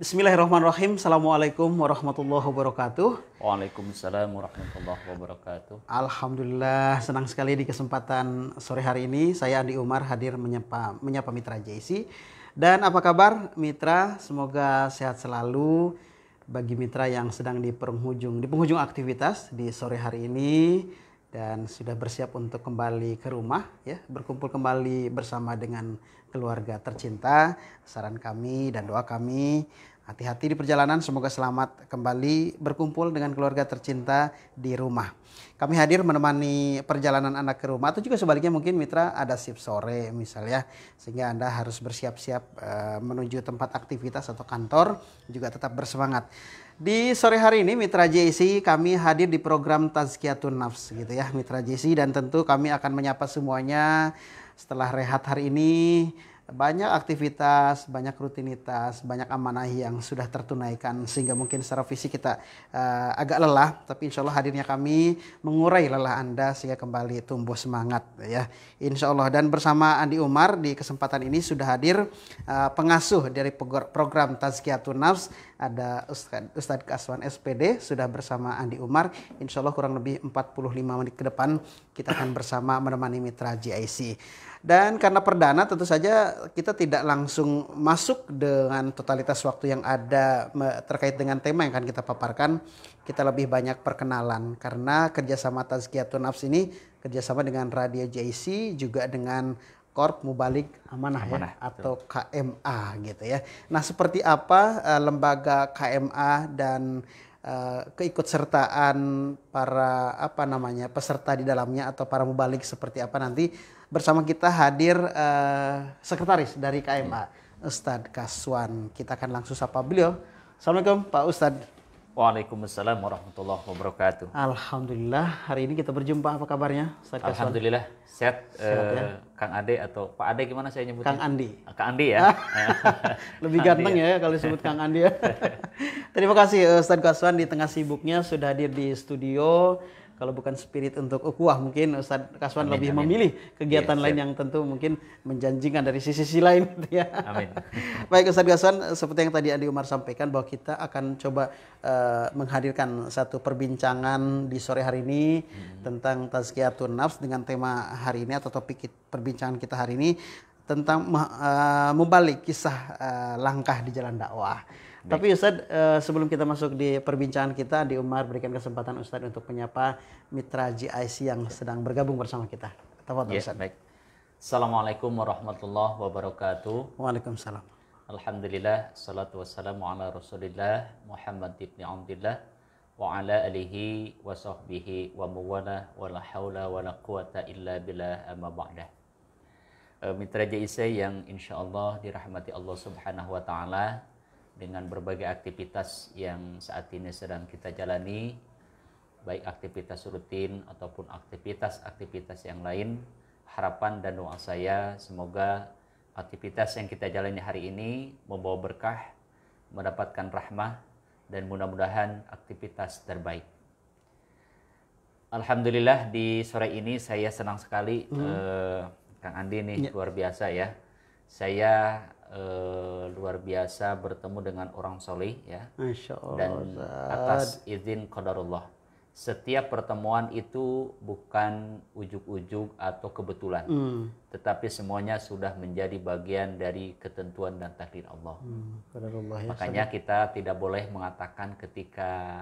Bismillahirrahmanirrahim. Assalamualaikum warahmatullahi wabarakatuh. Waalaikumsalam warahmatullahi wabarakatuh. Alhamdulillah, senang sekali di kesempatan sore hari ini saya Andi Umar hadir menyapa menyapa mitra JC. Dan apa kabar mitra? Semoga sehat selalu bagi mitra yang sedang di penghujung di penghujung aktivitas di sore hari ini dan sudah bersiap untuk kembali ke rumah ya berkumpul kembali bersama dengan keluarga tercinta saran kami dan doa kami hati-hati di perjalanan semoga selamat kembali berkumpul dengan keluarga tercinta di rumah kami hadir menemani perjalanan anak ke rumah atau juga sebaliknya mungkin mitra ada shift sore misalnya sehingga anda harus bersiap-siap eh, menuju tempat aktivitas atau kantor juga tetap bersemangat di sore hari ini Mitra JC kami hadir di program Tazkiyatun Nafs gitu ya Mitra JC dan tentu kami akan menyapa semuanya setelah rehat hari ini banyak aktivitas, banyak rutinitas, banyak amanah yang sudah tertunaikan sehingga mungkin secara fisik kita uh, agak lelah, tapi insya Allah hadirnya kami mengurai lelah Anda sehingga kembali tumbuh semangat ya. Insya Allah dan bersama Andi Umar di kesempatan ini sudah hadir uh, pengasuh dari program Tazkiyatun Nafs ada Ustadz, Ustadz Kaswan SPD sudah bersama Andi Umar. Insya Allah kurang lebih 45 menit ke depan kita akan bersama menemani mitra GIC. Dan karena perdana tentu saja kita tidak langsung masuk dengan totalitas waktu yang ada terkait dengan tema yang akan kita paparkan. Kita lebih banyak perkenalan karena kerjasama Tazkiyatun Nafs ini kerjasama dengan Radio JC juga dengan Korp Mubalik Amanah, ya, Amanah. Ya, atau KMA gitu ya. Nah, seperti apa uh, lembaga KMA dan uh, keikutsertaan para apa namanya peserta di dalamnya atau para mubalik seperti apa nanti bersama kita hadir uh, sekretaris dari KMA iya. Ustadz Kaswan. Kita akan langsung sapa beliau. Assalamualaikum Pak Ustadz. Waalaikumsalam warahmatullahi wabarakatuh. Alhamdulillah, hari ini kita berjumpa. Apa kabarnya? Ustaz Alhamdulillah, sehat. Eh, sehat uh, ya? Kang Ade atau Pak Ade gimana saya nyebutnya? Kang Andi. Ah, Kang Andi ya. Ah. Lebih ganteng ya, ya kalau disebut Kang Andi ya. Terima kasih eh, Ustaz Kaswan di tengah sibuknya sudah hadir di studio kalau bukan spirit untuk ukuah mungkin Ustaz Kaswan amin, lebih amin. memilih iya, kegiatan yeah, lain yang tentu mungkin menjanjikan dari sisi-sisi lain gitu ya. Amin. Baik Ustaz Kaswan, seperti yang tadi Andi Umar sampaikan bahwa kita akan coba uh, menghadirkan satu perbincangan di sore hari ini hmm. tentang tazkiyatun nafs dengan tema hari ini atau topik perbincangan kita hari ini tentang uh, membalik kisah uh, langkah di jalan dakwah. Baik. Tapi Ustadz, eh, sebelum kita masuk di perbincangan kita, di Umar berikan kesempatan Ustadz untuk menyapa mitra GIC yang sedang bergabung bersama kita. Tafadhol ya, Ustadz. Baik. Assalamualaikum warahmatullahi wabarakatuh. Waalaikumsalam. Alhamdulillah, salatu wassalamu ala rasulillah Muhammad ibn Abdillah wa ala alihi wa sahbihi wa muwana wa la hawla wa la quwata illa billah amma ba'dah. Eh, mitra JIC yang insya Allah dirahmati Allah subhanahu wa ta'ala dengan berbagai aktivitas yang saat ini sedang kita jalani, baik aktivitas rutin ataupun aktivitas-aktivitas yang lain. Harapan dan doa saya semoga aktivitas yang kita jalani hari ini membawa berkah, mendapatkan rahmah, dan mudah-mudahan aktivitas terbaik. Alhamdulillah di sore ini saya senang sekali hmm. uh, Kang Andi nih ya. luar biasa ya. Saya eh, luar biasa bertemu dengan orang soleh ya. Dan atas izin qadarullah. Setiap pertemuan itu bukan ujuk-ujuk atau kebetulan, hmm. tetapi semuanya sudah menjadi bagian dari ketentuan dan takdir Allah. Hmm. Ya, Makanya kita tidak boleh mengatakan ketika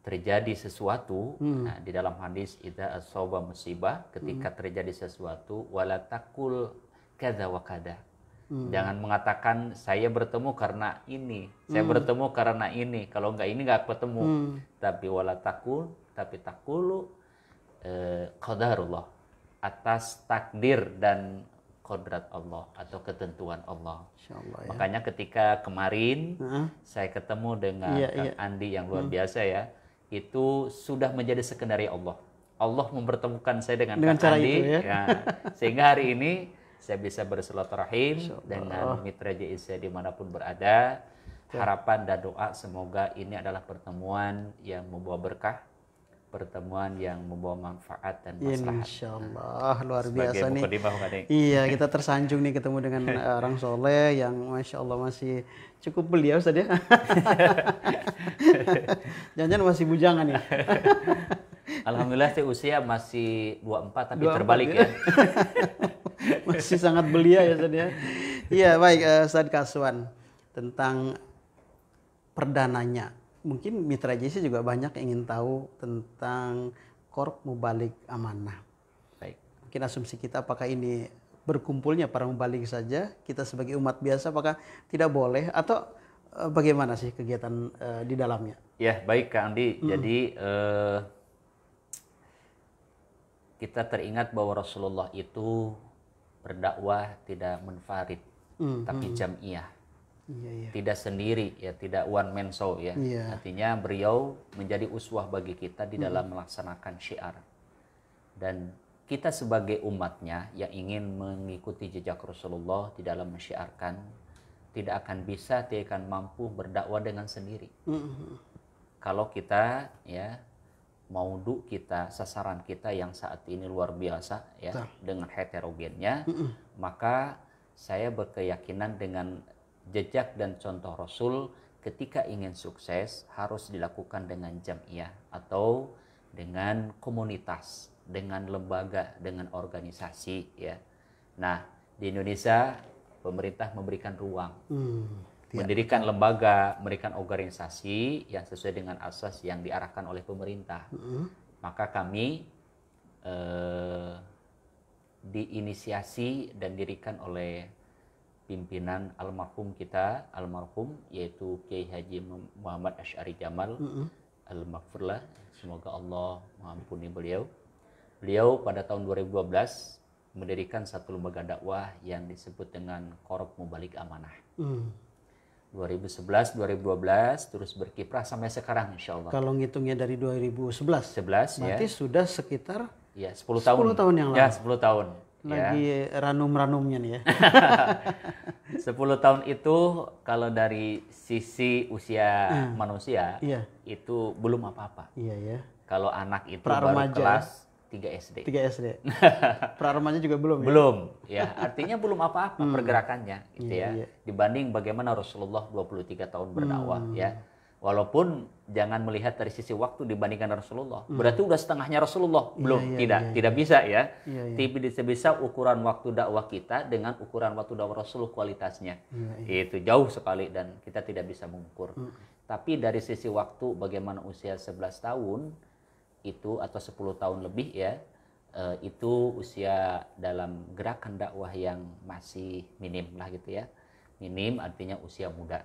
terjadi sesuatu hmm. nah, di dalam hadis ida asoba musibah ketika hmm. terjadi sesuatu walatakul kada wa kada Hmm. Jangan mengatakan saya bertemu karena ini, saya hmm. bertemu karena ini. Kalau enggak ini enggak ketemu. Hmm. Tapi wala takul, tapi takulu eh, qadarullah atas takdir dan kodrat Allah atau ketentuan Allah. Allah ya. Makanya ketika kemarin uh saya ketemu dengan yeah, Kang yeah. Andi yang luar hmm. biasa ya, itu sudah menjadi sekendari Allah. Allah mempertemukan saya dengan, dengan Kang Andi, itu, ya? Ya, sehingga hari ini saya bisa bersilaturahim dengan mitra JIC dimanapun berada. Ya. Harapan dan doa semoga ini adalah pertemuan yang membawa berkah, pertemuan yang membawa manfaat dan maslahat. Insya Allah luar biasa nih. nih. Iya kita tersanjung nih ketemu dengan eh, orang soleh yang masya Allah masih cukup beliau saja. Ya. Jangan-jangan masih bujangan ya. Alhamdulillah sih usia masih 24 tapi 24. terbalik ya. ya. masih sangat belia ya Ustaz ya. Iya, baik uh, eh, Ustaz Kaswan tentang perdananya. Mungkin mitra JC juga banyak ingin tahu tentang korp mubalik amanah. Baik. Mungkin asumsi kita apakah ini berkumpulnya para mubalik saja, kita sebagai umat biasa apakah tidak boleh atau eh, bagaimana sih kegiatan uh, di dalamnya? Ya, baik Kak Andi. Hmm. Jadi uh, kita teringat bahwa Rasulullah itu berdakwah tidak menfarid mm, tapi hmm. jamiah iya, iya. tidak sendiri ya tidak one man show ya iya. artinya beliau menjadi uswah bagi kita di hmm. dalam mm. melaksanakan syiar dan kita sebagai umatnya yang ingin mengikuti jejak Rasulullah di dalam mensyiarkan tidak akan bisa tidak akan mampu berdakwah dengan sendiri -hmm. hmm kalau kita ya maudhu kita, sasaran kita yang saat ini luar biasa ya Betul. dengan heterogennya, mm -mm. maka saya berkeyakinan dengan jejak dan contoh Rasul ketika ingin sukses harus dilakukan dengan jamiah atau dengan komunitas, dengan lembaga, dengan organisasi ya. Nah, di Indonesia pemerintah memberikan ruang. Mm ya. mendirikan lembaga, memberikan organisasi yang sesuai dengan asas yang diarahkan oleh pemerintah. Mm-hmm. Maka kami eh, diinisiasi dan dirikan oleh pimpinan almarhum kita, almarhum yaitu Kiai Haji Muhammad Ash'ari Jamal mm-hmm. almarhumlah, Semoga Allah mengampuni beliau. Beliau pada tahun 2012 mendirikan satu lembaga dakwah yang disebut dengan Korup Mubalik Amanah. Mm 2011, 2012, terus berkiprah sampai sekarang insya Allah. Kalau ngitungnya dari 2011, 11, ya. berarti ya. sudah sekitar ya, 10 tahun. 10 tahun yang ya, lalu. Ya, 10 tahun. Lagi ya. ranum-ranumnya nih ya. 10 tahun itu kalau dari sisi usia hmm. manusia, ya. itu belum apa-apa. Iya ya. Kalau anak itu Pra baru remaja. kelas 3 SD. 3 SD. Praremanya juga belum. Ya? Belum, ya. artinya belum apa-apa hmm. pergerakannya, gitu yeah, ya. Yeah. Dibanding bagaimana Rasulullah 23 tahun berdakwah, hmm. ya. Walaupun jangan melihat dari sisi waktu dibandingkan Rasulullah. Hmm. Berarti udah setengahnya Rasulullah. Iya, belum, yeah, yeah, tidak, Yeah, yeah. tidak bisa ya. Iya, iya. Tapi yeah, bisa ukuran waktu dakwah kita dengan ukuran waktu dakwah Rasulullah kualitasnya. Yeah, yeah. Itu jauh sekali dan kita tidak bisa mengukur. Hmm. Tapi dari sisi waktu bagaimana usia 11 tahun itu atau 10 tahun lebih ya uh, itu usia dalam gerakan dakwah yang masih minim lah gitu ya minim artinya usia muda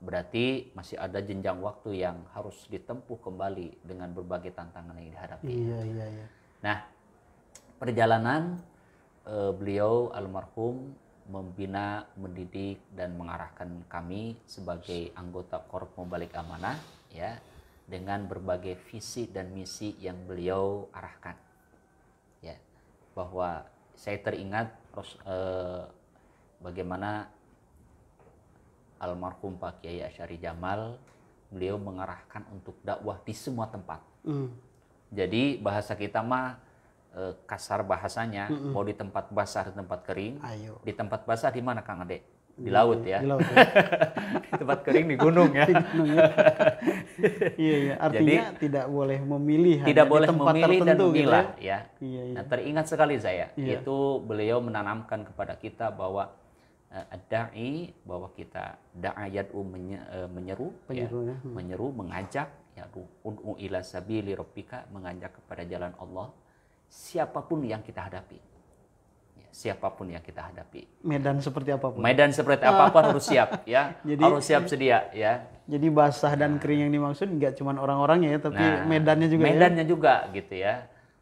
berarti masih ada jenjang waktu yang harus ditempuh kembali dengan berbagai tantangan yang dihadapi. Iya iya iya. Nah perjalanan uh, beliau almarhum membina, mendidik dan mengarahkan kami sebagai anggota Korp membalik Amanah ya dengan berbagai visi dan misi yang beliau arahkan. Ya, bahwa saya teringat eh, bagaimana almarhum Pak Kiai Asyari Jamal beliau mengarahkan untuk dakwah di semua tempat. Mm. Jadi bahasa kita mah eh, kasar bahasanya mm -mm. mau di tempat basah di tempat kering. Ayo. Di tempat basah di mana Kang Ade? di laut ya. Di laut. Ya. Tempat kering di gunung ya. Di gunung ya. iya, iya. Artinya Jadi, tidak boleh memilih. Tidak boleh tempat memilih dan memilah gitu ya. ya. Iya, iya. Nah, teringat sekali saya iya. itu beliau menanamkan kepada kita bahwa uh, eh, dai bahwa kita da'ayat um menye, uh, menyeru, ya. ya. Hmm. menyeru, mengajak ya un'u ila sabili rabbika mengajak kepada jalan Allah siapapun yang kita hadapi siapapun yang kita hadapi. Medan seperti apapun. Medan seperti apapun harus siap ya. Jadi, harus siap sedia ya. Jadi basah dan nah. kering yang dimaksud nggak cuma orang-orangnya ya, tapi nah, medannya juga. Ya? Medannya ya? juga gitu ya.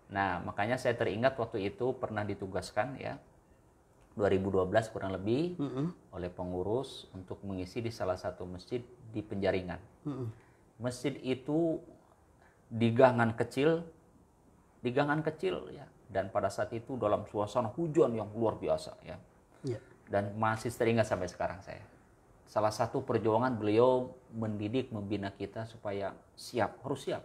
Nah makanya saya teringat waktu itu pernah ditugaskan ya 2012 kurang lebih mm -hmm. oleh pengurus untuk mengisi di salah satu masjid di Penjaringan. Mm -hmm. Masjid itu di gangan kecil, di gangan kecil ya dan pada saat itu dalam suasana hujan yang luar biasa ya. ya. Dan masih teringat sampai sekarang saya. Salah satu perjuangan beliau mendidik membina kita supaya siap, harus siap.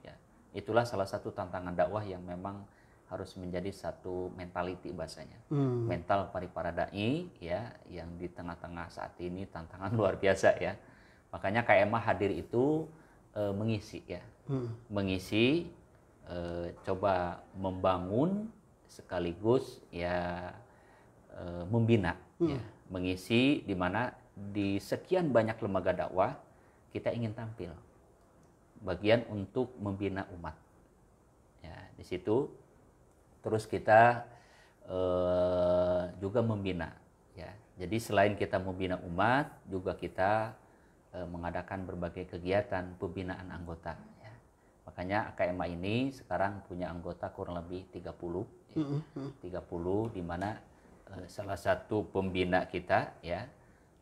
Ya. Itulah salah satu tantangan dakwah yang memang harus menjadi satu mentality bahasanya hmm. mental paripara dai ya yang di tengah-tengah saat ini tantangan luar biasa ya makanya KMA hadir itu e, mengisi ya hmm. mengisi e, coba membangun sekaligus ya e, membina, hmm. ya, mengisi di mana di sekian banyak lembaga dakwah kita ingin tampil bagian untuk membina umat. Ya, di situ terus kita e, juga membina. Ya, jadi selain kita membina umat, juga kita mengadakan berbagai kegiatan pembinaan anggota Makanya AKMA ini sekarang punya anggota kurang lebih 30. Ya. Mm-hmm. 30 mm-hmm. di mana uh, salah satu pembina kita ya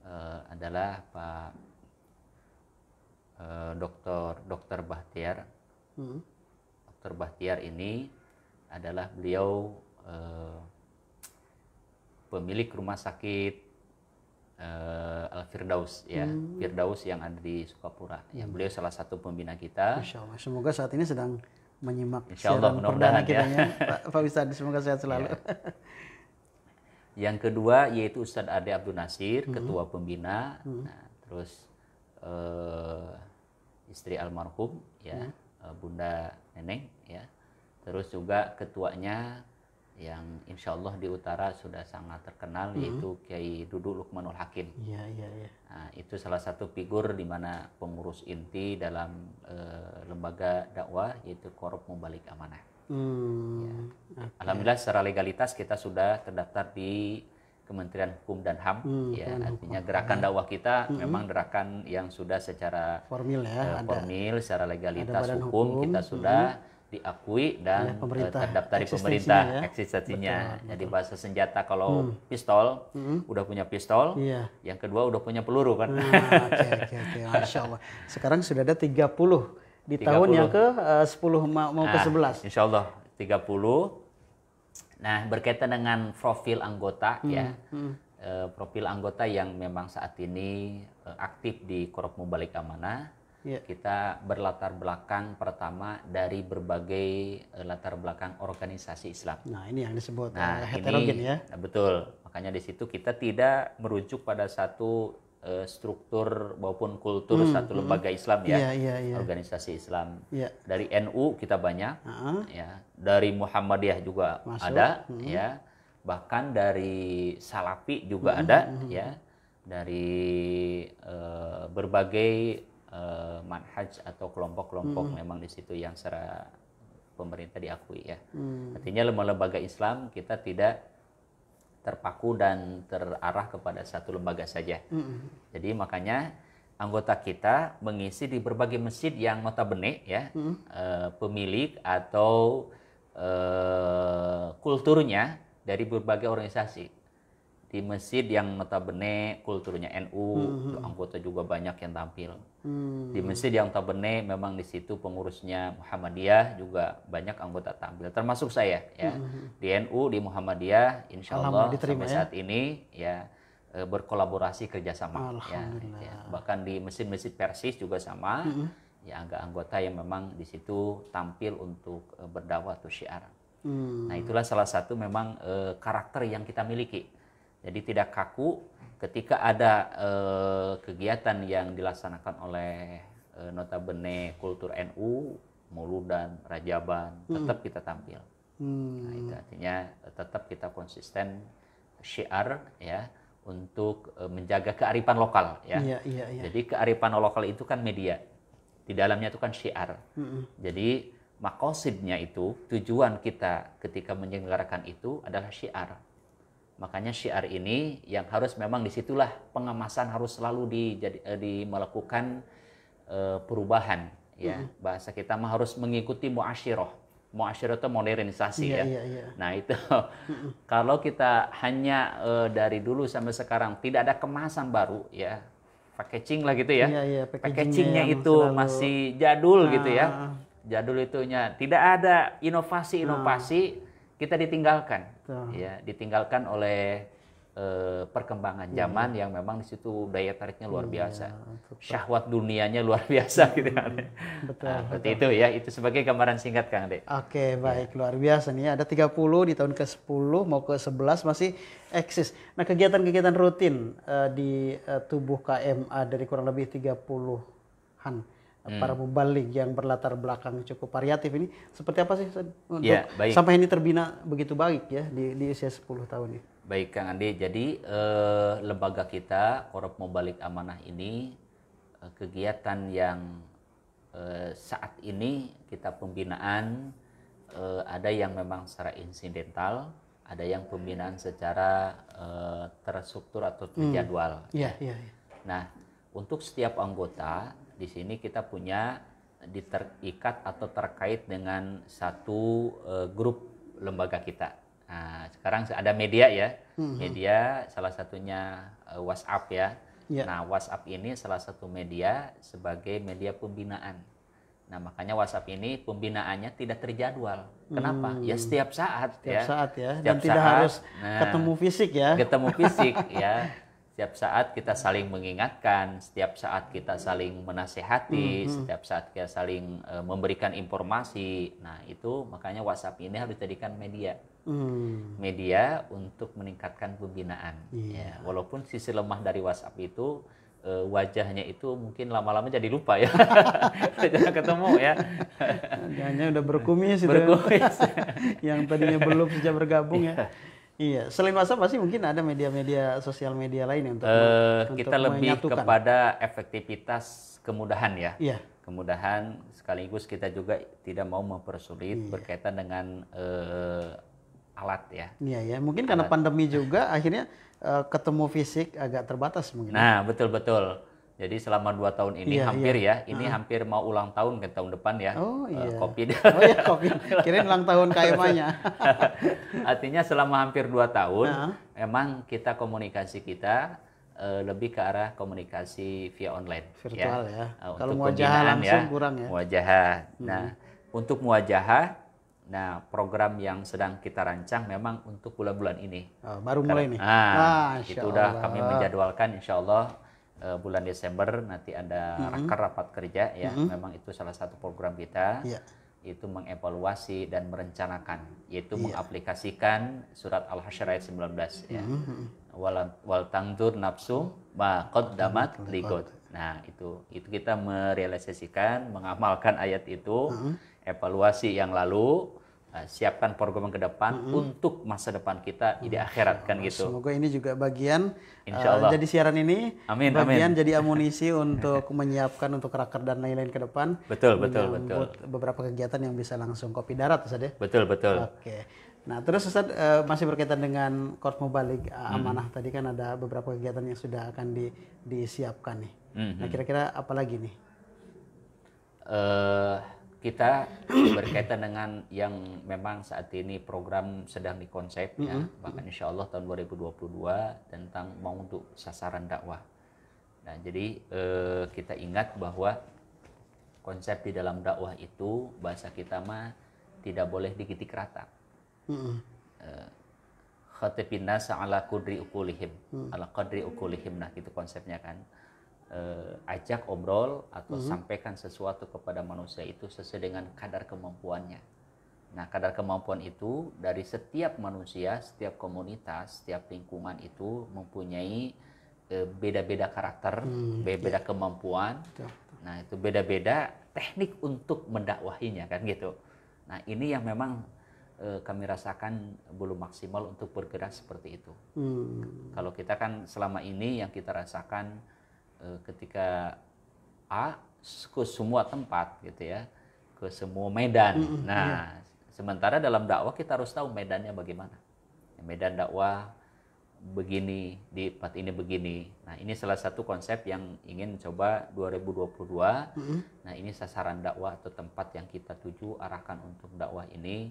uh, adalah Pak uh, eh, Dokter Dokter Bahtiar. Mm-hmm. Dokter Bahtiar ini adalah beliau uh, pemilik rumah sakit uh, eh, Al Firdaus ya hmm. Firdaus yang ada di Sukapura hmm. beliau salah satu pembina kita Insya Allah semoga saat ini sedang menyimak Insya Allah, siaran perdana ya. kita Pak, Pak semoga sehat selalu ya. yang kedua yaitu Ustadz Ade Abdul Nasir hmm. ketua pembina hmm. nah, terus uh, istri almarhum ya hmm. Eh, Bunda Neneng ya terus juga ketuanya yang insya Allah di utara sudah sangat terkenal mm -hmm. yaitu Kiai Duduluk Lukmanul Hakim. Yeah, yeah, yeah. Nah, itu salah satu figur di mana pengurus inti dalam uh, lembaga dakwah yaitu Korup Mubalik Amanah. Mm, ya. okay. Alhamdulillah secara legalitas kita sudah terdaftar di Kementerian Hukum dan HAM. Hmm, ya, artinya hukum. gerakan dakwah kita hmm. memang gerakan yang sudah secara formil ya, uh, formil ada, secara legalitas hukum, hukum kita sudah hmm diakui dan ya, pemerintah. terdaftar dari pemerintah ya. eksistensinya. Jadi betul. bahasa senjata kalau hmm. pistol hmm. udah punya pistol, ya. yang kedua udah punya peluru kan. Nah, okay, okay, okay. Masya Allah. Sekarang sudah ada 30 di 30. tahun yang ke eh, uh, 10 mau, mau nah, ke 11. Insya Allah 30. Nah berkaitan dengan profil anggota hmm. ya. Hmm. Uh, profil anggota yang memang saat ini uh, aktif di Korup Mubalik Amanah Yeah. Kita berlatar belakang pertama dari berbagai eh, latar belakang organisasi Islam. Nah, ini yang disebut nah, eh, heterogen ini, ya. Nah, betul. Makanya di situ kita tidak merujuk pada satu eh, struktur maupun kultur hmm, satu hmm. lembaga Islam ya, yeah, yeah, yeah. organisasi Islam. Yeah. Dari NU kita banyak, uh -huh. ya. Dari Muhammadiyah juga Masuk. ada, hmm. ya. Bahkan dari Salafi juga hmm, ada, ya. Dari uh, berbagai uh, manhaj atau kelompok-kelompok hmm. memang di situ yang secara pemerintah diakui ya. Hmm. Artinya lembaga-lembaga Islam kita tidak terpaku dan terarah kepada satu lembaga saja. Hmm. Jadi makanya anggota kita mengisi di berbagai masjid yang notabene ya hmm. Eh, pemilik atau eh, kulturnya dari berbagai organisasi di masjid yang notabene kulturnya NU, hmm. anggota juga banyak yang tampil. Hmm. Di masjid yang notabene memang di situ pengurusnya Muhammadiyah juga banyak anggota tampil, termasuk saya ya. Hmm. Di NU di Muhammadiyah, insya Allah sampai ya? saat ini ya e, berkolaborasi kerjasama. Ya, ya. Bahkan di masjid-masjid Persis juga sama. Hmm. Ya agak anggota yang memang di situ tampil untuk e, berdakwah atau syiar. Hmm. Nah itulah salah satu memang e, karakter yang kita miliki jadi tidak kaku ketika ada eh, kegiatan yang dilaksanakan oleh eh, notabene kultur NU, Muludan, Rajaban, hmm. tetap kita tampil. Hmm. Nah, itu artinya tetap kita konsisten syiar ya untuk eh, menjaga kearifan lokal ya. Iya, iya, iya. Jadi kearifan lokal itu kan media. Di dalamnya itu kan syiar. Hmm. Jadi makosidnya itu tujuan kita ketika menyelenggarakan itu adalah syiar Makanya syiar ini yang harus memang disitulah pengemasan harus selalu di, jadi, eh, di melakukan uh, perubahan ya. Mm-hmm. Bahasa kita mah harus mengikuti muasyirah. Muasyirah itu modernisasi yeah, ya. Yeah, yeah. Nah, itu kalau kita hanya uh, dari dulu sampai sekarang tidak ada kemasan baru ya. Packaging lah gitu ya. Yeah, yeah, packagingnya, packagingnya itu selalu... masih jadul nah. gitu ya. Ah. Jadul itunya tidak ada inovasi-inovasi ah. kita ditinggalkan Betul. ya ditinggalkan oleh eh, perkembangan iya. zaman iya. yang memang di situ daya tariknya luar iya, biasa Betul. syahwat dunianya luar biasa gitu kan betul, nah, seperti itu ya itu sebagai gambaran singkat Kang Ade oke iya. baik ya. luar biasa nih ya. ada 30 di tahun ke 10 mau ke 11 masih eksis nah kegiatan-kegiatan rutin uh, di uh, tubuh KMA dari kurang lebih 30-an hmm. para mubalik yang berlatar belakang cukup variatif ini seperti apa sih untuk ya, baik. sampai ini terbina begitu baik ya di, di usia 10 tahun ini? Baik Kang Andi, jadi eh, lembaga kita Korup Mubalik Amanah ini eh, kegiatan yang eh, saat ini kita pembinaan eh, ada yang memang secara insidental, ada yang pembinaan secara uh, terstruktur atau terjadwal. Hmm. iya, ya. Nah, untuk setiap anggota di sini kita punya diterikat atau terkait dengan satu uh, grup lembaga kita. Nah, sekarang ada media ya, hmm. media salah satunya uh, WhatsApp ya. Yeah. Nah, WhatsApp ini salah satu media sebagai media pembinaan. Nah, makanya WhatsApp ini pembinaannya tidak terjadwal. Kenapa? Hmm. Ya setiap saat setiap ya. saat ya. Setiap Dan saat, tidak harus nah, ketemu fisik ya. Ketemu fisik ya. setiap saat kita saling mengingatkan, setiap saat kita saling menasehati, mm -hmm. setiap saat kita saling uh, memberikan informasi. Nah, itu makanya WhatsApp ini harus dijadikan media. Mm. Media untuk meningkatkan pembinaan. Yeah. Ya, walaupun sisi lemah dari WhatsApp itu uh, wajahnya itu mungkin lama-lama jadi lupa ya. Jangan ketemu ya. Wajahnya udah berkumis itu. Ya. Berkumis. Yang tadinya belum sejak bergabung ya. Iya. Iya, selain WhatsApp pasti mungkin ada media-media sosial media lain untuk, uh, untuk kita lebih kepada efektivitas kemudahan ya. Iya. Kemudahan sekaligus kita juga tidak mau mempersulit iya. berkaitan dengan uh, alat ya. Iya ya, mungkin alat. karena pandemi juga akhirnya uh, ketemu fisik agak terbatas mungkin. Nah, betul betul. Jadi selama dua tahun ini iya, hampir iya. ya, ini uh. hampir mau ulang tahun ke tahun depan ya. Oh eh, iya. Uh, Oh iya kopi. Kirain ulang tahun KMA-nya. Artinya selama hampir dua tahun, uh. emang kita komunikasi kita eh, lebih ke arah komunikasi via online. Ya. Virtual ya. Eh, ya. Uh, Kalau muajahah langsung ya, kurang ya. Muajahah. Nah, hmm. untuk muajahah Nah, program yang sedang kita rancang memang untuk bulan-bulan ini. Oh, baru mulai Karena, nih. Nah, ah, itu udah kami menjadwalkan insya Allah uh, bulan Desember nanti ada mm-hmm. raker rapat kerja ya. Mm-hmm. Memang itu salah satu program kita. Yeah. Itu mengevaluasi dan merencanakan, yaitu yeah. mengaplikasikan surat Al-Hasyr ayat 19 ya. Mm-hmm, mm-hmm. Wal, wal tangdur nafsu ma damat mm-hmm. ligot. Nah, itu itu kita merealisasikan, mengamalkan ayat itu, mm-hmm. evaluasi yang lalu Eh, siapkan program ke depan mm -hmm. untuk masa depan kita di akhirat kan gitu. Semoga ini juga bagian eh, Insya Allah. Uh, jadi siaran ini amin, bagian amin. jadi amunisi untuk menyiapkan untuk raker dan lain-lain ke depan. Betul betul betul. Beberapa kegiatan yang bisa langsung kopi darat Ustaz ya. Betul betul. Oke. Nah, terus Ustaz uh, masih berkaitan dengan kors Mubalik uh, amanah hmm. tadi kan ada beberapa kegiatan yang sudah akan di, disiapkan nih. Hmm. Nah, kira-kira apa lagi nih? Uh, kita berkaitan dengan yang memang saat ini program sedang dikonsep mm -hmm. bahkan insya Allah tahun 2022 tentang mau untuk sasaran dakwah nah jadi eh, kita ingat bahwa konsep di dalam dakwah itu bahasa kita mah tidak boleh digitik rata mm -hmm. eh, kudri ukulihim mm ala kudri ukulihim nah itu konsepnya kan eh, ajak obrol atau mm -hmm. sampaikan sesuatu kepada manusia itu sesuai dengan kadar kemampuannya. Nah, kadar kemampuan itu dari setiap manusia, setiap komunitas, setiap lingkungan itu mempunyai eh, beda-beda eh, karakter, hmm, iya. beda-beda kemampuan. Yeah. Nah, itu beda-beda teknik untuk mendakwahinya kan gitu. Nah, ini yang memang eh, kami rasakan belum maksimal untuk bergerak seperti itu. Hmm. Kalau kita kan selama ini yang kita rasakan Eh, ketika A ke semua tempat gitu ya ke semua medan. Mm-hmm. Nah, iya. sementara dalam dakwah kita harus tahu medannya bagaimana. Medan dakwah begini di tempat ini begini. Nah, ini salah satu konsep yang ingin coba 2022. Mm-hmm. Nah, ini sasaran dakwah atau tempat yang kita tuju arahkan untuk dakwah ini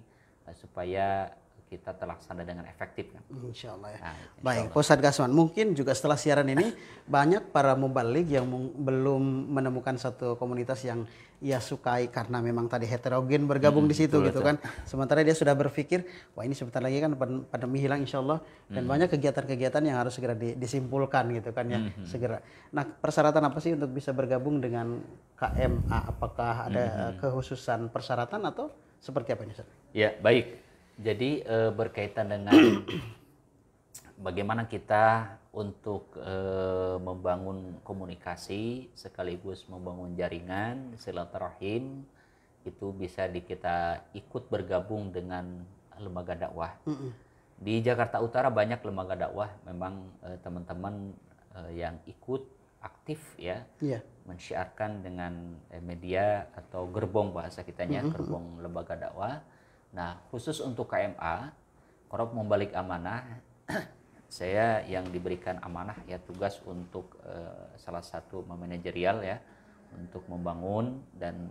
eh, supaya kita terlaksana dengan efektif kan. Insya Allah ya. Nah, insya Baik, Allah. Ustadz Gasman, mungkin juga setelah siaran ini banyak para mubalik yang belum menemukan satu komunitas yang ia sukai karena memang tadi heterogen bergabung hmm, di situ betul, gitu kan. Sementara dia sudah berpikir, wah ini sebentar lagi kan pandemi hilang insya Allah dan hmm. banyak kegiatan-kegiatan yang harus segera disimpulkan gitu kan ya, hmm, hmm. segera. Nah persyaratan apa sih untuk bisa bergabung dengan KMA? Apakah ada hmm. hmm. Eh, kehususan persyaratan atau seperti apa ini? Ustaz? Ya baik. Jadi eh, berkaitan dengan bagaimana kita untuk eh, membangun komunikasi sekaligus membangun jaringan silaturahim itu bisa di kita ikut bergabung dengan lembaga dakwah. Mm -mm. Di Jakarta Utara banyak lembaga dakwah memang eh, teman-teman eh, eh, yang ikut aktif ya yeah. mensiarkan dengan media atau gerbong bahasa kitanya mm -hmm. gerbong lembaga dakwah Nah, khusus untuk KMA, korup membalik amanah, saya yang diberikan amanah ya tugas untuk eh, salah satu manajerial ya, untuk membangun dan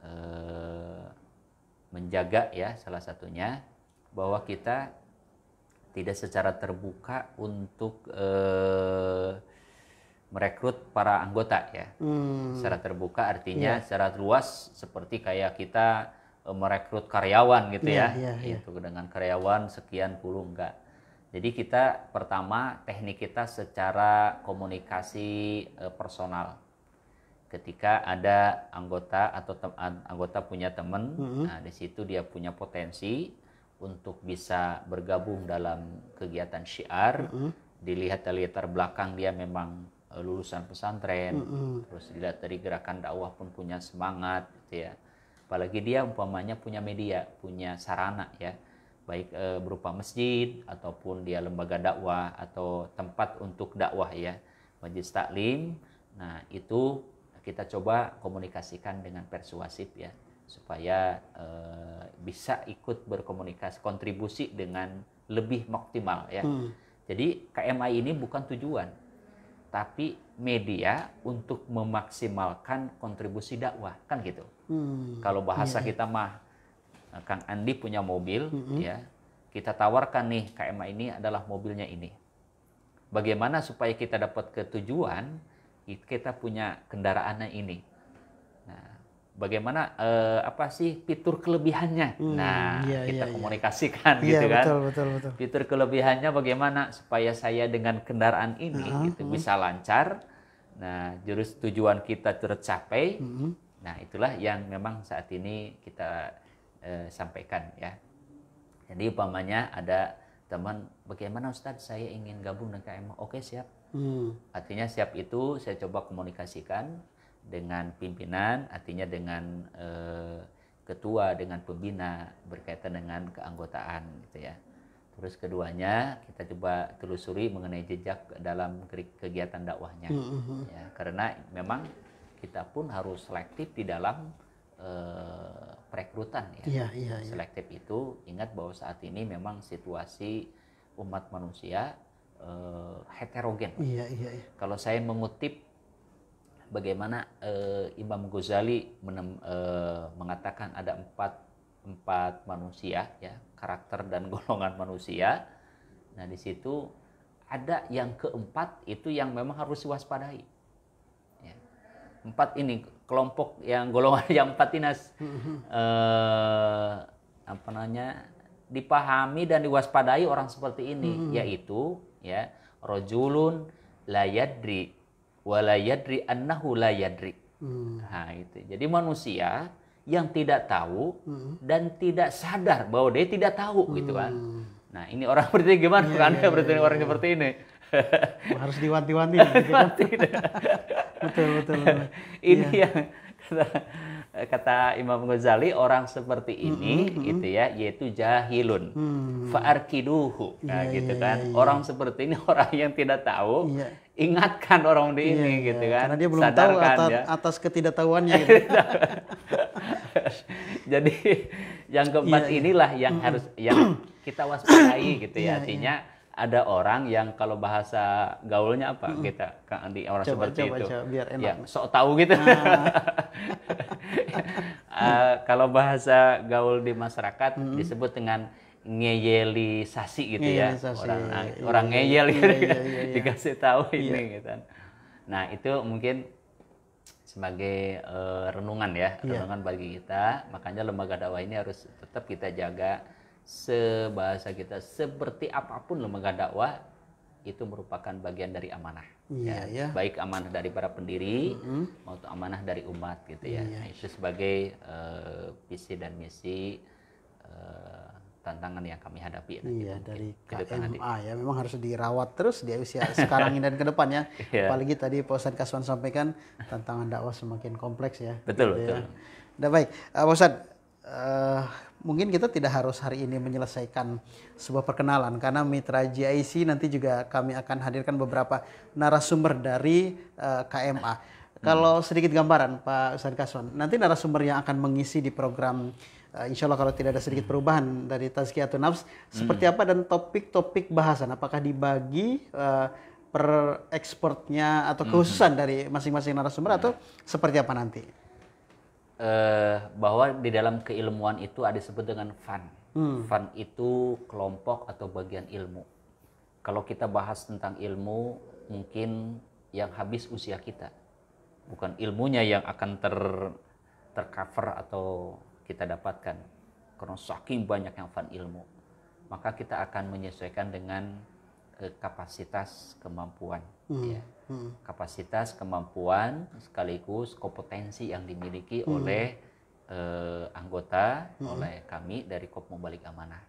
eh, menjaga ya salah satunya bahwa kita tidak secara terbuka untuk eh, merekrut para anggota ya. Hmm. Secara terbuka artinya yeah. secara luas seperti kayak kita Eh, merekrut karyawan gitu yeah, ya, yeah, iya. itu yeah. dengan karyawan sekian puluh enggak. Jadi kita pertama teknik kita secara komunikasi eh, personal. Ketika ada anggota atau tem anggota punya teman, mm -hmm. nah di situ dia punya potensi untuk bisa bergabung dalam kegiatan syiar. Mm -hmm. Dilihat dari latar belakang dia memang eh, lulusan pesantren, mm -hmm. terus dilihat dari gerakan dakwah pun punya semangat, gitu ya apalagi dia umpamanya punya media punya sarana ya baik e, berupa masjid ataupun dia lembaga dakwah atau tempat untuk dakwah ya majelis taklim nah itu kita coba komunikasikan dengan persuasif ya supaya e, bisa ikut berkomunikasi kontribusi dengan lebih maksimal ya hmm. jadi KMI ini bukan tujuan tapi media untuk memaksimalkan kontribusi dakwah kan gitu Hmm. Kalau bahasa yeah. kita mah eh, Kang Andi punya mobil mm -hmm. ya. Kita tawarkan nih KMA ini adalah mobilnya ini. Bagaimana supaya kita dapat ketujuan kita punya kendaraannya ini. Nah, bagaimana eh, apa sih fitur kelebihannya? Hmm, nah, iya, kita iya, iya. komunikasikan iya. gitu kan. Betul, betul, betul. Fitur kelebihannya bagaimana supaya saya dengan kendaraan ini uh ah, -huh, gitu ah. bisa lancar, Nah, jurus tujuan kita tercapai, Uh hmm. -huh. Nah, itulah yang memang saat ini kita e, sampaikan ya. Jadi umpamanya ada teman bagaimana Ustadz saya ingin gabung dengan KMA. Oke, siap. Hmm. Artinya siap itu saya coba komunikasikan dengan pimpinan, artinya dengan e, ketua, dengan pembina berkaitan dengan keanggotaan gitu ya. Terus keduanya kita coba telusuri mengenai jejak dalam kegiatan dakwahnya, hmm, hmm, -hmm. ya, karena memang kita pun harus selektif di dalam uh, perekrutan ya. Iya, iya, iya. Selektif itu ingat bahwa saat ini memang situasi umat manusia uh, heterogen. Iya, iya, iya. Kalau saya mengutip bagaimana uh, Imam Ghazali menem, uh, mengatakan ada empat empat manusia ya karakter dan golongan manusia. Nah di situ ada yang keempat itu yang memang harus diwaspadai empat ini kelompok yang golongan yang empat dinas eh, apa namanya dipahami dan diwaspadai orang seperti ini hmm. yaitu ya rojulun layadri walayadri annahu layadri hmm. nah itu jadi manusia yang tidak tahu hmm. dan tidak sadar bahwa dia tidak tahu hmm. gitu kan hmm. nah ini orang seperti gimana yeah, kan yeah, yeah, orang yeah. seperti ini harus diwanti-wanti. Diwanti. Gitu kan? betul, betul, betul. Ini ya. yang kata, kata Imam Ghazali orang seperti ini hmm gitu ya yaitu jahilun mm-hmm. fa'arkiduhu iya, nah, yeah, gitu yeah, kan. Yeah, orang seperti ini orang yang tidak tahu iya. ingatkan orang di iya, ini gitu kan. Karena dia belum Sadarkan, tahu atas, ya. atas ketidaktahuannya gitu. Jadi yang keempat inilah yang harus yang kita waspadai gitu ya artinya ada orang yang kalau bahasa gaulnya apa hmm. kita di orang coba, seperti coba, itu coba, biar ya, enak. ya sok tahu gitu ah. uh, kalau bahasa gaul di masyarakat hmm. disebut dengan ngeyelisasi gitu ya ah, iya, orang iya, nah, orang ngeyel iya, gitu iya, iya, iya. dikasih tahu iya. ini gitu nah itu mungkin sebagai uh, renungan ya iya. renungan bagi kita makanya lembaga dakwah ini harus tetap kita jaga sebahasa kita seperti apapun lembaga dakwah itu merupakan bagian dari amanah. ya, ya. ya. Baik amanah dari para pendiri mm-hmm. maupun amanah dari umat gitu ya. ya, Nah, itu sebagai uh, visi dan misi uh, tantangan yang kami hadapi. Iya, ya, dari KMA ya memang harus dirawat terus di usia sekarang ini dan ke depan ya. Iya. Apalagi tadi Pak Ustadz Kaswan sampaikan tantangan dakwah semakin kompleks ya. Betul, gitu ya. betul. Ya. Nah, baik, uh, Pak Ustadz, uh, mungkin kita tidak harus hari ini menyelesaikan sebuah perkenalan karena mitra GIC nanti juga kami akan hadirkan beberapa narasumber dari uh, eh, KMA. Hmm. Kalau sedikit gambaran Pak Ustaz Kaswan, nanti narasumber yang akan mengisi di program uh, insya Allah kalau tidak ada sedikit perubahan dari Tazkiyatun Nafs, hmm. seperti apa dan topik-topik bahasan, apakah dibagi uh, per ekspornya atau khususan hmm. dari masing-masing narasumber atau seperti apa nanti? eh, bahwa di dalam keilmuan itu ada disebut dengan fan. Hmm. Fan itu kelompok atau bagian ilmu. Kalau kita bahas tentang ilmu, mungkin yang habis usia kita, bukan ilmunya yang akan ter tercover atau kita dapatkan. Karena saking banyak yang fan ilmu, maka kita akan menyesuaikan dengan ke kapasitas kemampuan hmm. ya hmm. kapasitas kemampuan sekaligus kompetensi yang dimiliki hmm. oleh eh, anggota hmm. oleh kami dari kop Balik Amanah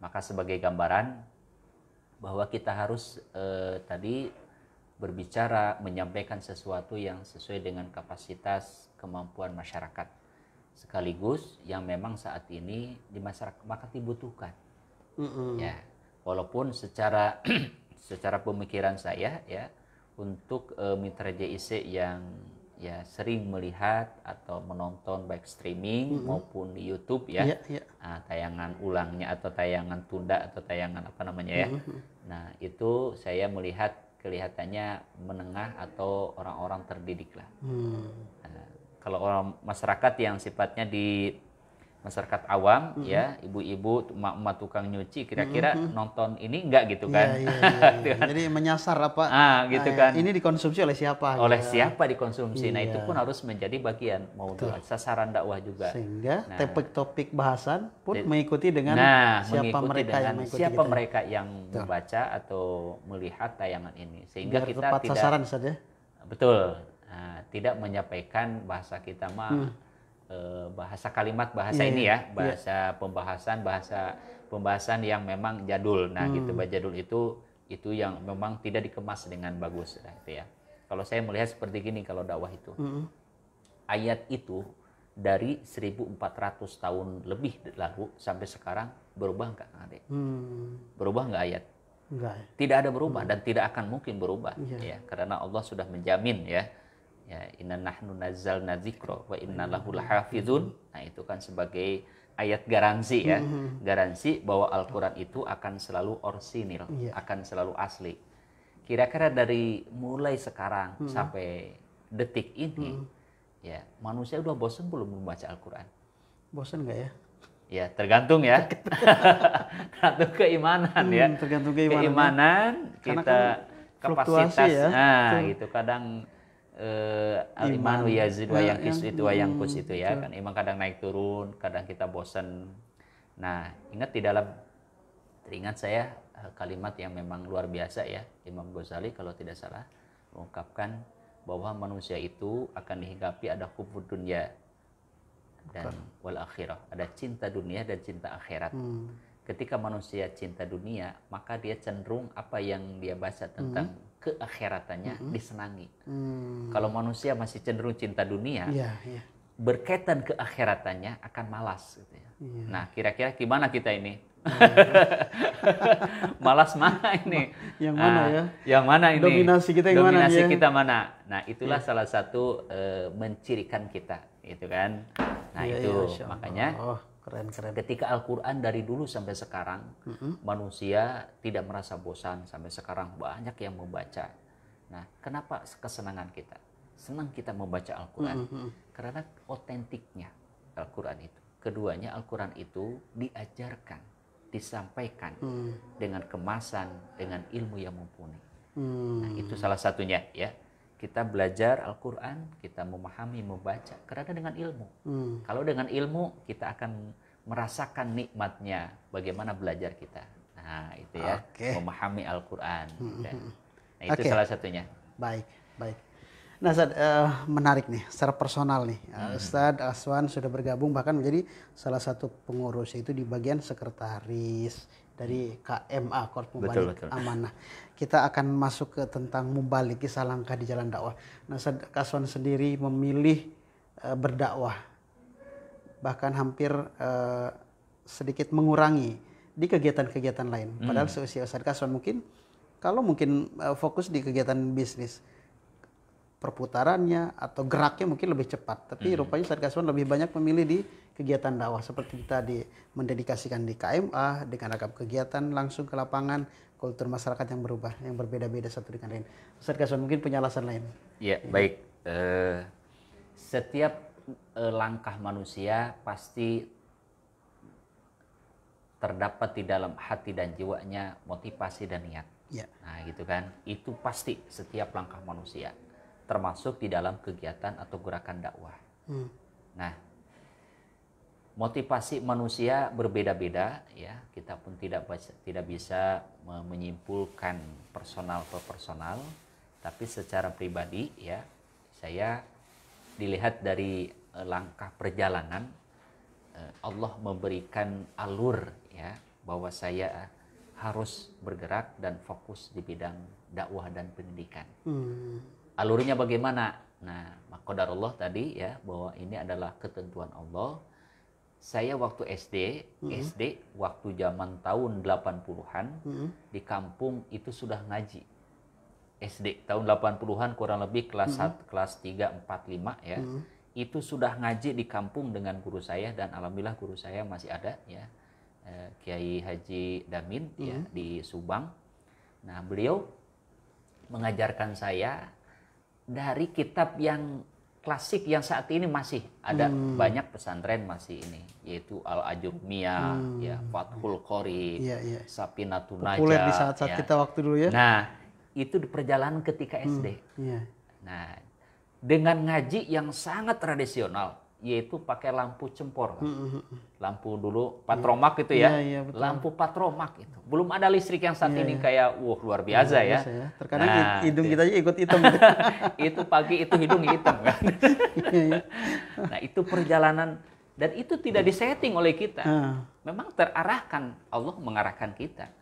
maka sebagai gambaran bahwa kita harus eh, tadi berbicara menyampaikan sesuatu yang sesuai dengan kapasitas kemampuan masyarakat sekaligus yang memang saat ini di masyarakat maka dibutuhkan mm -hmm. ya walaupun secara secara pemikiran saya ya untuk e, mitra JIC yang ya sering melihat atau menonton baik streaming mm -hmm. maupun di YouTube ya yeah, yeah. Nah, tayangan ulangnya atau tayangan tunda atau tayangan apa namanya ya mm -hmm. nah itu saya melihat kelihatannya menengah atau orang-orang terdidik lah mm. nah, kalau orang masyarakat yang sifatnya di masyarakat awam mm -hmm. ya ibu-ibu emak-emak tukang nyuci kira-kira mm -hmm. nonton ini enggak gitu iya, kan yeah, yeah, yeah. jadi menyasar apa ah gitu ah, iya. kan ini dikonsumsi oleh siapa oleh gitu. siapa dikonsumsi nah itu pun harus menjadi bagian mau sasaran dakwah juga sehingga nah, topik-topik bahasan pun mengikuti dengan nah, siapa mengikuti mereka dengan yang mengikuti siapa kita. mereka yang Tuh. membaca atau melihat tayangan ini sehingga Biar kita tepat tidak sasaran saja ya. betul nah, tidak menyampaikan bahasa kita mah hmm Eh, bahasa kalimat bahasa yeah, ini iya. ya iya. bahasa yeah. pembahasan bahasa pembahasan yang memang jadul nah gitu, hmm. gitu jadul itu itu yang memang tidak dikemas dengan bagus nah, itu ya kalau saya melihat seperti gini kalau dakwah itu hmm. ayat itu dari 1400 tahun lebih lalu sampai sekarang berubah nggak adik hmm. berubah nggak ayat Enggak. Tidak ada berubah hmm. dan tidak akan mungkin berubah ya. ya karena Allah sudah menjamin ya ya inna nahnu nazzalna dzikra wa inna lahu lahafizun nah itu kan sebagai ayat garansi ya mm-hmm. garansi bahwa Al-Qur'an itu akan selalu orsinil ya. akan selalu asli kira-kira dari mulai sekarang hmm sampai detik ini hmm ya manusia udah bosan belum membaca Al-Qur'an bosan nggak ya Ya, tergantung ya. tergantung keimanan ya. hmm, ya. Tergantung keimanan. Ya. Keimanan kita kan kapasitas ya. nah, Tuh. gitu kadang uh, eh, al iman wa yazid wa kis eh, itu wa kus itu ya kan iman kadang naik turun kadang kita bosan nah ingat di dalam teringat saya eh, kalimat yang memang luar biasa ya Imam Ghazali kalau tidak salah mengungkapkan bahwa manusia itu akan dihinggapi ada kubur dunia dan Bukan. wal akhirah ada cinta dunia dan cinta akhirat hmm. ketika manusia cinta dunia maka dia cenderung apa yang dia baca tentang hmm keakhiratannya hmm. disenangi. Hmm. Kalau manusia masih cenderung cinta dunia, yeah, yeah. berkaitan keakhiratannya akan malas. Gitu ya. yeah. Nah, kira-kira gimana kita ini? Iya. malas mana ini? Yang mana nah, ya? Yang mana ini? Dominasi kita yang Dominasi mana? Ya? kita mana? Nah, itulah yeah. salah satu uh, mencirikan kita, itu kan? Nah, yeah, itu yeah, makanya. Oh Keren, keren. Ketika Al-Quran dari dulu sampai sekarang, mm-hmm. manusia tidak merasa bosan sampai sekarang banyak yang membaca. Nah, kenapa kesenangan kita? Senang kita membaca Al-Quran mm-hmm. karena otentiknya Al-Quran itu. Keduanya Al-Quran itu diajarkan, disampaikan mm. dengan kemasan, dengan ilmu yang mumpuni. Mm. Nah, itu salah satunya ya kita belajar Al-Quran, kita memahami, membaca, karena dengan ilmu. Hmm. Kalau dengan ilmu, kita akan merasakan nikmatnya bagaimana belajar kita. Nah, itu ya, okay. memahami Al-Quran. Hmm. hmm, hmm. Nah, itu okay. salah satunya. Baik, baik. Nah, Ustaz, uh, menarik nih, secara personal nih. Eh, hmm. Ustaz Aswan sudah bergabung bahkan menjadi salah satu pengurus, itu di bagian sekretaris dari KMA Korps Mubalik Amanah. Kita akan masuk ke tentang mubalik kisah langkah di jalan dakwah. Nah, Kaswan sendiri memilih e, berdakwah. Bahkan hampir e, sedikit mengurangi di kegiatan-kegiatan lain. Hmm. Padahal hmm. seusia Ustaz Kaswan mungkin kalau mungkin e, fokus di kegiatan bisnis perputarannya atau geraknya mungkin lebih cepat. Tapi hmm. rupanya Ustadz lebih banyak memilih di kegiatan dakwah seperti kita di mendedikasikan di KMA dengan ragam kegiatan langsung ke lapangan kultur masyarakat yang berubah yang berbeda-beda satu dengan lain. Ustadz mungkin punya alasan lain. Ya, iya, ya. baik. Uh, setiap uh, langkah manusia pasti terdapat di dalam hati dan jiwanya motivasi dan niat. Ya. Nah, gitu kan. Itu pasti setiap langkah manusia termasuk di dalam kegiatan atau gerakan dakwah. Hmm. Nah, motivasi manusia berbeda-beda ya. Kita pun tidak tidak bisa menyimpulkan personal per personal, tapi secara pribadi ya saya dilihat dari eh, langkah perjalanan eh, Allah memberikan alur ya bahwa saya harus bergerak dan fokus di bidang dakwah dan pendidikan. Hmm alurnya bagaimana nah makodar Allah tadi ya bahwa ini adalah ketentuan Allah saya waktu SD, mm -hmm. SD waktu zaman tahun 80-an mm -hmm. di kampung itu sudah ngaji. SD tahun 80-an kurang lebih kelas mm -hmm. 1, kelas 3, 4, 5 ya. Mm -hmm. Itu sudah ngaji di kampung dengan guru saya dan alhamdulillah guru saya masih ada ya. Eh, Kiai Haji Damin mm -hmm. ya mm-hmm. di Subang. Nah, beliau mengajarkan saya dari kitab yang klasik yang saat ini masih ada hmm. banyak pesantren masih ini yaitu Al Ajurmia hmm. ya Fathul kori, ya, ya. Sapinatun Naja populer di saat-saat ya. kita waktu dulu ya nah itu di perjalanan ketika SD hmm. ya. nah dengan ngaji yang sangat tradisional yaitu pakai lampu cempor. Hmm, hmm, hmm. Lampu dulu patromak gitu ya. yeah, yeah, betul. Lampu patromak itu. Belum ada listrik yang saat yeah, ini yeah. kayak wah luar iya, biasa ya. ya. Terkadang nah, hidung gitu. kita aja ikut hitam. itu pagi itu hidung hitam kan. Iya, iya. nah, itu perjalanan dan itu tidak disetting oleh kita. Memang terarahkan Allah mengarahkan kita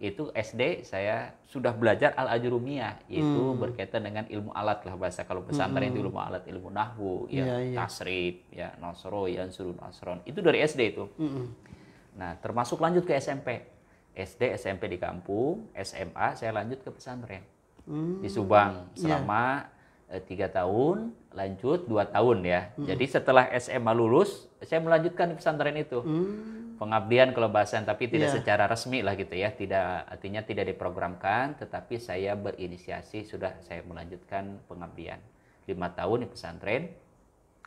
itu SD saya sudah belajar al ajrumiyah yaitu hmm. berkaitan dengan ilmu alat lah bahasa kalau pesantren hmm. itu ilmu alat ilmu nahwu ya yeah, yeah. tasrif ya nasro ya surun nasron itu dari SD itu hmm. nah termasuk lanjut ke SMP SD SMP di kampung SMA saya lanjut ke pesantren hmm. di Subang iya. selama e, tiga yeah. tahun lanjut dua tahun ya hmm. jadi setelah SMA lulus saya melanjutkan di pesantren itu hmm pengabdian kelebasan tapi tidak yeah. secara resmi lah gitu ya tidak artinya tidak diprogramkan tetapi saya berinisiasi sudah saya melanjutkan pengabdian lima tahun di pesantren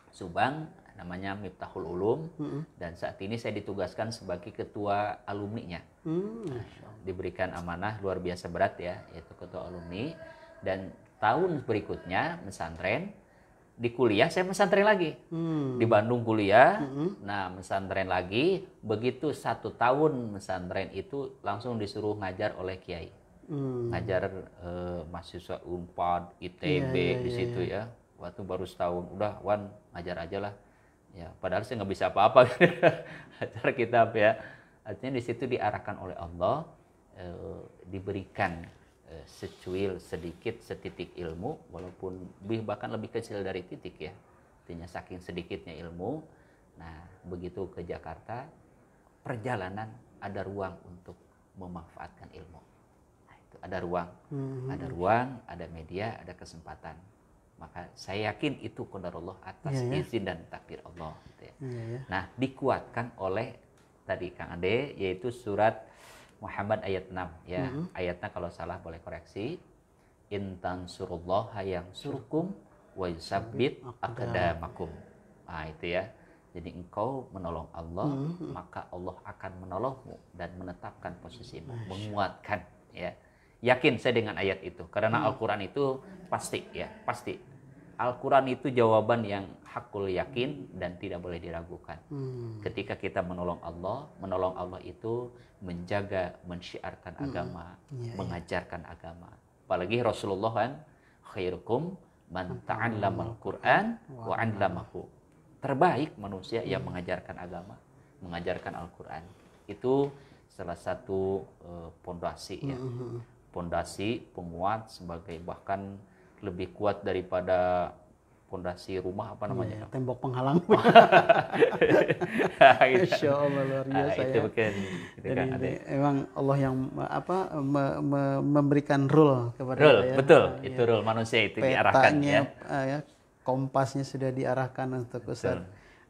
Subang namanya Miftahul Ulum mm-hmm. dan saat ini saya ditugaskan sebagai ketua alumni-nya mm. nah, diberikan amanah luar biasa berat ya yaitu ketua alumni dan tahun berikutnya pesantren di kuliah saya pesantren lagi hmm. di Bandung kuliah hmm. nah pesantren lagi begitu satu tahun pesantren itu langsung disuruh ngajar oleh kiai hmm. ngajar eh, mahasiswa unpad itb yeah, iya, di iya, situ yeah, ya waktu baru setahun udah wan ngajar aja lah ya padahal saya nggak bisa apa-apa ajar kitab ya artinya di situ diarahkan oleh Allah eh, diberikan Eh, secuil sedikit setitik ilmu walaupun lebih bahkan lebih kecil dari titik ya artinya saking sedikitnya ilmu nah begitu ke Jakarta perjalanan ada ruang untuk memanfaatkan ilmu nah, itu ada ruang hmm. ada ruang ada media ada kesempatan maka saya yakin itu kondor Allah atas yeah, yeah. izin dan takdir Allah gitu ya. Yeah, yeah. nah dikuatkan oleh tadi Kang Ade yaitu surat Muhammad ayat 6 ya. Mm -hmm. Ayatnya kalau salah boleh koreksi. Intan surullah yang surkum wa yusabbit mm-hmm. akadamakum. Nah, itu ya. Jadi engkau menolong Allah, mm -hmm. maka Allah akan menolongmu dan menetapkan posisimu, Masya. menguatkan ya. Yakin saya dengan ayat itu karena mm. Al-Qur'an itu pasti ya, pasti Al-Quran itu jawaban yang hakul yakin dan tidak boleh diragukan. Hmm. Ketika kita menolong Allah, menolong Allah itu menjaga, mensyiarkan hmm. agama, yeah, iya. mengajarkan agama. Apalagi Rasulullah kan, khairukum man hmm. al Qur'an wa 'allamahu. Terbaik manusia yang hmm. mengajarkan agama, mengajarkan Al-Qur'an. Itu salah satu eh, pondasi uh, ya. Hmm, pondasi penguat sebagai bahkan lebih kuat daripada pondasi rumah apa namanya? Ya, tembok penghalang. Insya iya. Allah luar nah, biasa itu ya. Jadi, gitu kan, emang Allah yang apa me, me, memberikan rule kepada rule, saya Betul, ya. itu iya. rule manusia itu Petanya, diarahkan ya. Eh, ya. Kompasnya sudah diarahkan untuk Ustaz uh,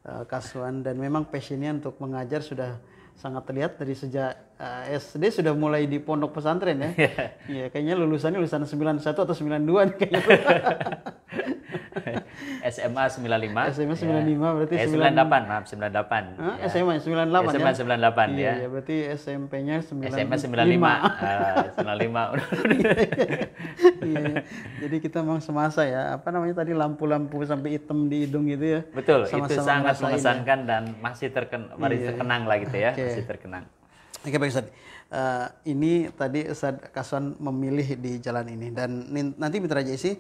eh, Kasuan dan memang passionnya untuk mengajar sudah sangat terlihat dari sejak uh, SD sudah mulai di pondok pesantren ya. Iya, yeah. kayaknya lulusannya lulusan 91 atau 92 nih kayaknya. SMA 95. SMA 95 ya. berarti eh, 98, maaf 98. Huh? Ya. SMA 98 SMA 98 ya. Iya, ya, berarti SMP-nya 95. SMA 95. uh, 95. iya, ya. Jadi kita memang semasa ya, apa namanya tadi lampu-lampu sampai hitam di hidung gitu ya. Betul, Sama -sama itu sangat mengesankan ya. dan masih terken masih iya. terkenang lah gitu ya, okay. masih terkenang. Oke Pak Ustaz. Uh, eh, ini tadi Ustaz Kaswan memilih di jalan ini dan nanti Mitra JC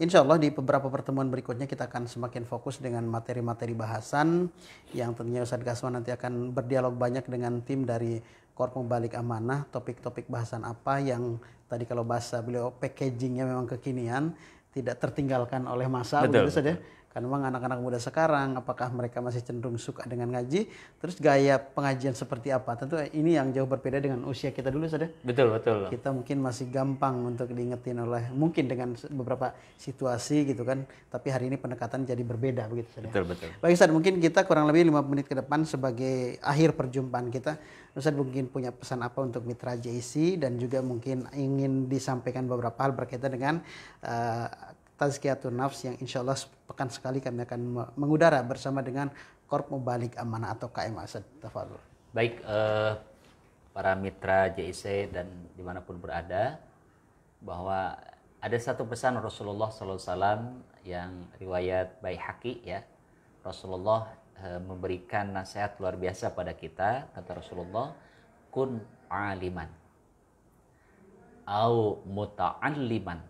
insya Allah di beberapa pertemuan berikutnya kita akan semakin fokus dengan materi-materi bahasan yang tentunya Ustaz Kaswan nanti akan berdialog banyak dengan tim dari Korp Membalik Amanah topik-topik bahasan apa yang tadi kalau bahasa beliau packagingnya memang kekinian tidak tertinggalkan oleh masa betul, begitu saja. ya. Kan memang anak-anak muda sekarang apakah mereka masih cenderung suka dengan ngaji? Terus gaya pengajian seperti apa? Tentu ini yang jauh berbeda dengan usia kita dulu saja. Betul, betul. Kita mungkin masih gampang untuk diingetin oleh mungkin dengan beberapa situasi gitu kan. Tapi hari ini pendekatan jadi berbeda begitu saja. Betul, betul. Baik Ustaz, mungkin kita kurang lebih lima menit ke depan sebagai akhir perjumpaan kita. Ustaz mungkin punya pesan apa untuk mitra JC dan juga mungkin ingin disampaikan beberapa hal berkaitan dengan uh, Tazkiyatun Nafs yang insya Allah pekan sekali kami akan mengudara bersama dengan Korp Mubalik Amanah atau KM Asad. Tafadul. Baik, uh, para mitra JIC dan dimanapun berada, bahwa ada satu pesan Rasulullah SAW yang riwayat haki ya. Rasulullah uh, memberikan nasihat luar biasa pada kita, kata Rasulullah, kun aliman au muta'aliman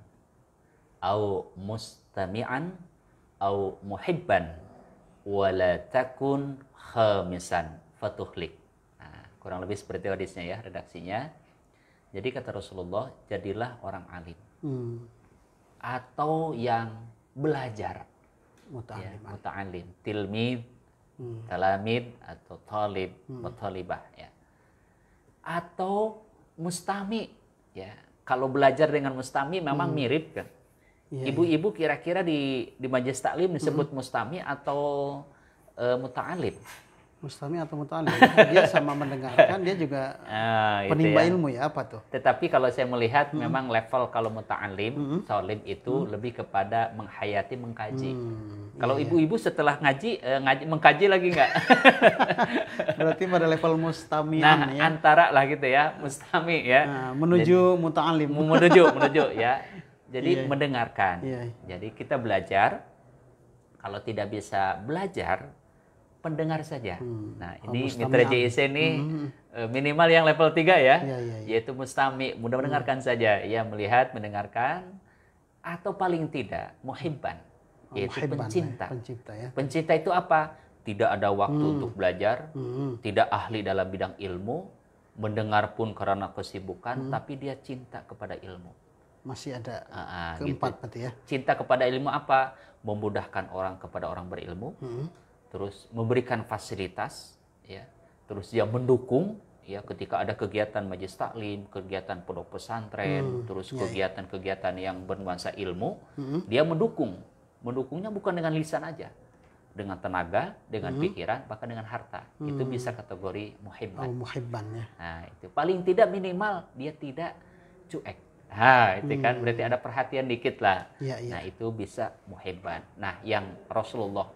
au mustami'an au muhibban wala takun khamisan fatuhlik nah, kurang lebih seperti hadisnya ya redaksinya jadi kata Rasulullah jadilah orang alim hmm. atau yang belajar muta'alim ya, muta'alim tilmid hmm. talamid atau talib hmm. talibah ya atau mustami ya kalau belajar dengan mustami memang hmm. mirip kan Iya, ibu-ibu yeah. kira-kira di di majelis taklim disebut hmm. mustami atau e, muta'alim? Mustami atau muta'alim. dia sama mendengarkan, dia juga ah, gitu penimba ya. ilmu ya apa tuh. Tetapi kalau saya melihat hmm. memang level kalau muta'alim, hmm. solim itu hmm. lebih kepada menghayati, mengkaji. Hmm. Kalau iya. ibu-ibu setelah ngaji, e, ngaji mengkaji lagi nggak? Berarti pada level mustami nah, ya. antara lah gitu ya, mustami ya. Nah, menuju muta'alim. Menuju, menuju ya. Jadi yeah. mendengarkan. Yeah. Jadi kita belajar. Kalau tidak bisa belajar, pendengar saja. Hmm. Nah, oh, ini oh, mitra JIC ini hmm. Eh, minimal yang level 3 ya, Yeah, yeah, yeah. yaitu mustami, mudah hmm. mendengarkan saja. Ya, melihat, mendengarkan atau paling tidak muhibban, oh, yaitu muhibban, ya, pencinta. Ya. Pencinta ya. Pencinta itu apa? Tidak ada waktu hmm. untuk belajar, hmm. tidak ahli dalam bidang ilmu, mendengar pun karena kesibukan, hmm. tapi dia cinta kepada ilmu masih ada uh, keempat gitu. berarti ya. Cinta kepada ilmu apa? Memudahkan orang kepada orang berilmu, hmm. terus memberikan fasilitas, ya, terus dia mendukung ya ketika ada kegiatan majelis taklim, kegiatan pondok pesantren, hmm. terus ya, ya. kegiatan-kegiatan yang bernuansa ilmu, hmm. dia mendukung. Mendukungnya bukan dengan lisan aja, dengan tenaga, dengan hmm. pikiran, bahkan dengan harta. Hmm. Itu bisa kategori muhibban. Oh, muhibban ya. Nah, itu paling tidak minimal dia tidak cuek Ha, itu kan hmm. kan berarti ada perhatian dikit lah. Ya, ya. Nah itu bisa muhibban. Nah yang Rasulullah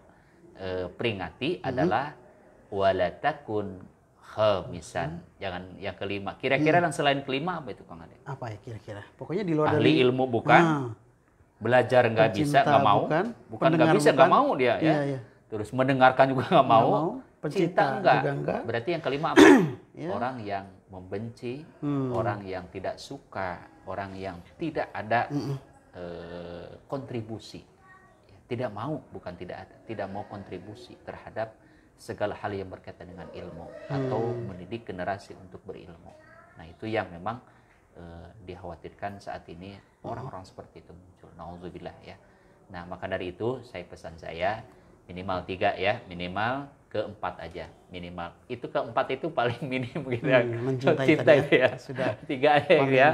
e, peringati hmm. adalah walatakun khamisan. Hmm. Jangan yang kelima. Kira-kira hmm. yang selain kelima apa itu Kang Ade? Apa ya kira-kira? Pokoknya di luar Ahli dari... ilmu bukan. Nah. Belajar nggak bisa, nggak mau. Bukan, bukan nggak bisa, nggak mau dia ya. ya. Terus mendengarkan juga nggak mau. mau. Pencinta enggak. enggak. Berarti yang kelima apa? ya. Orang yang membenci, hmm. orang yang tidak suka, orang yang tidak ada mm kontribusi, ya, tidak mau bukan tidak ada, tidak mau kontribusi terhadap segala hal yang berkaitan dengan ilmu hmm. atau mendidik generasi untuk berilmu. Nah itu yang memang eh, dikhawatirkan saat ini orang-orang seperti itu muncul. Nauzubillah ya. Nah maka dari itu saya pesan saya minimal tiga ya minimal keempat aja minimal itu keempat itu paling minim gitu hmm, ya iya, mencintai cinta itu ya sudah tiga aja ya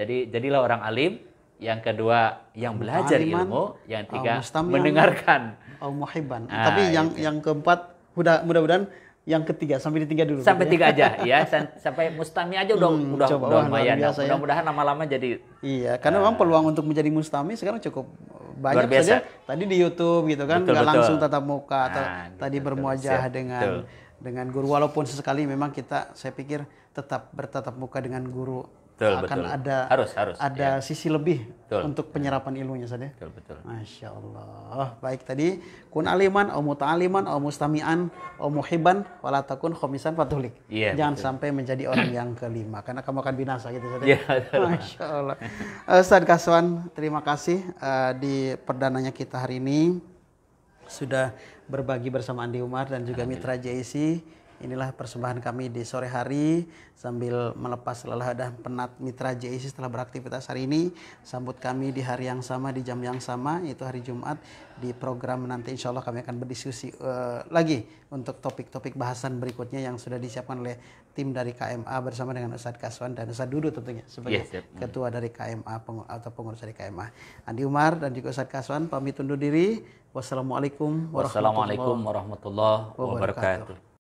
jadi jadilah orang alim, yang kedua yang belajar Aliman, ilmu, yang oh, tiga mendengarkan. Oh, Al Ah, Tapi yang itu. yang keempat mudah mudahan yang ketiga sampai di tiga dulu. Sampai gitu ya. tiga ya. aja ya, sampai mustami aja udah hmm, udah, coba, udah lumayan. Ya. Mudah-mudahan lama-lama jadi. Iya, karena uh, memang eh, peluang untuk menjadi mustami sekarang cukup banyak luar biasa. saja. Tadi di YouTube gitu kan, nggak langsung tatap muka nah, atau nah, gitu, tadi bermuajah dengan betul. dengan guru walaupun sesekali memang kita saya pikir tetap bertatap muka dengan guru betul, akan betul. ada harus harus ada ya. sisi lebih betul. untuk iya. penyerapan ilmunya saja. Ya? Betul betul. Masya Allah. Baik tadi kun aliman, au muta'aliman, au mustami'an, au muhiban, walatakun khomisan fatulik. Yeah, Jangan betul. sampai menjadi orang yang kelima karena kamu akan binasa gitu saja. Ya? Iya, Masya Allah. Ustaz Kaswan, terima kasih uh, di perdananya kita hari ini sudah berbagi bersama Andi Umar dan juga Mitra JIC Inilah persembahan kami di sore hari sambil melepas lelah dan penat mitra JIC setelah beraktivitas hari ini. Sambut kami di hari yang sama, di jam yang sama, yaitu hari Jumat. Di program nanti insya Allah kami akan berdiskusi uh, lagi untuk topik-topik bahasan berikutnya yang sudah disiapkan oleh tim dari KMA bersama dengan Ustadz Kaswan dan Ustadz Dudu tentunya sebagai yes, ketua dari KMA atau pengurus dari KMA. Andi Umar dan juga Ustadz Kaswan pamit undur diri. Wassalamualaikum warahmatullahi, Wassalamualaikum warahmatullahi wabarakatuh.